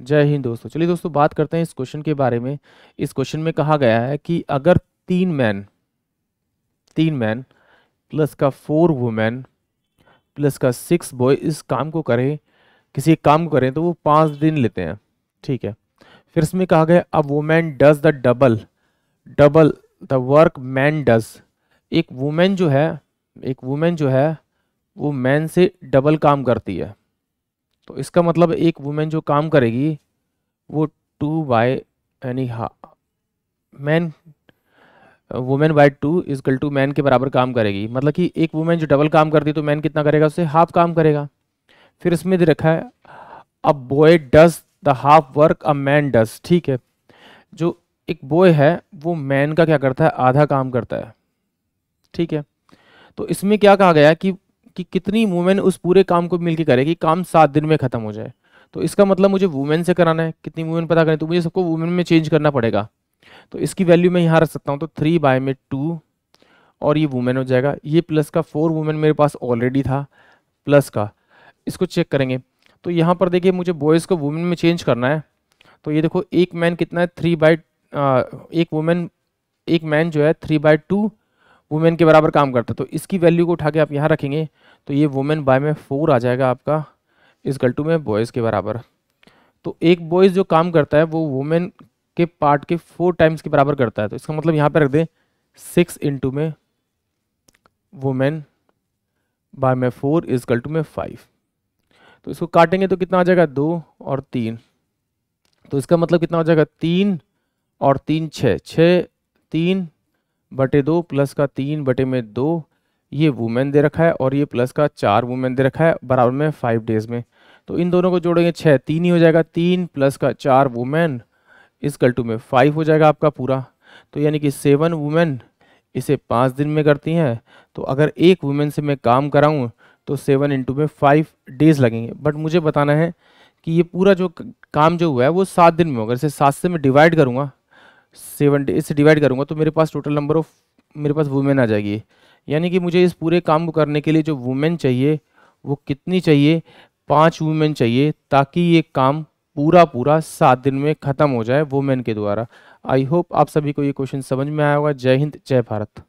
जय हिंद दोस्तों चलिए दोस्तों बात करते हैं इस क्वेश्चन के बारे में इस क्वेश्चन में कहा गया है कि अगर तीन मैन तीन मैन प्लस का फोर वुमेन प्लस का सिक्स बॉय इस काम को करें किसी एक काम को करें तो वो पाँच दिन लेते हैं ठीक है फिर इसमें कहा गया अब women does the double double the work man does एक वुमेन जो है एक वुमेन जो है वो मैन से डबल काम करती है तो इसका मतलब एक वुमेन जो काम करेगी वो टू बाय यानी हा मैन वुमेन बाय टू गल टू मैन के बराबर काम करेगी मतलब कि एक वुमेन जो डबल काम करती है तो मैन कितना करेगा उससे हाफ काम करेगा फिर इसमें दे रखा है a boy does the half work a man does ठीक है जो एक बॉय है वो मैन का क्या करता है आधा काम करता है ठीक है तो इसमें क्या कहा गया कि कि कितनी वुमेन उस पूरे काम को मिलकर करेगी काम सात दिन में ख़त्म हो जाए तो इसका मतलब मुझे वुमेन से कराना है कितनी वुमेन पता करें तो मुझे सबको वुमेन में चेंज करना पड़ेगा तो इसकी वैल्यू मैं यहाँ रख सकता हूँ तो थ्री बाय में टू और ये वुमेन हो जाएगा ये प्लस का फोर वुमेन मेरे पास ऑलरेडी था प्लस का इसको चेक करेंगे तो यहाँ पर देखिए मुझे बॉयज़ को वुमेन में चेंज करना है तो ये देखो एक मैन कितना है थ्री बाई एक वुमेन एक मैन जो है थ्री बाई टू वुमेन के बराबर काम करता है तो इसकी वैल्यू को उठा के आप यहाँ रखेंगे तो ये वुमेन बाय में फोर आ जाएगा आपका इस गल्टू में बॉयज़ के बराबर तो एक बॉयज़ जो काम करता है वो वुमेन के पार्ट के फोर टाइम्स के बराबर करता है तो इसका मतलब यहाँ पर रख दें सिक्स इंटू में वुमेन बाय में फोर इस गल्टू में फाइव तो इसको काटेंगे तो कितना आ जाएगा दो और तीन तो इसका मतलब कितना हो जाएगा तीन और तीन छः छः तीन बटे दो प्लस का तीन बटे में दो ये वुमेन दे रखा है और ये प्लस का चार वुमेन दे रखा है बराबर में फाइव डेज़ में तो इन दोनों को जोड़ेंगे छः तीन ही हो जाएगा तीन प्लस का चार वुमेन इस टू में फाइव हो जाएगा आपका पूरा तो यानी कि सेवन वुमेन इसे पाँच दिन में करती हैं तो अगर एक वुमेन से मैं काम कराऊँ तो सेवन इंटू में फाइव डेज़ लगेंगे बट मुझे बताना है कि ये पूरा जो काम जो हुआ है वो सात दिन में होगा इसे सात से मैं डिवाइड करूँगा सेवेंटी इससे डिवाइड करूँगा तो मेरे पास टोटल नंबर ऑफ मेरे पास वुमेन आ जाएगी यानी कि मुझे इस पूरे काम को करने के लिए जो वुमेन चाहिए वो कितनी चाहिए पाँच वुमेन चाहिए ताकि ये काम पूरा पूरा सात दिन में ख़त्म हो जाए वुमेन के द्वारा आई होप आप सभी को ये क्वेश्चन समझ में आया होगा जय हिंद जय भारत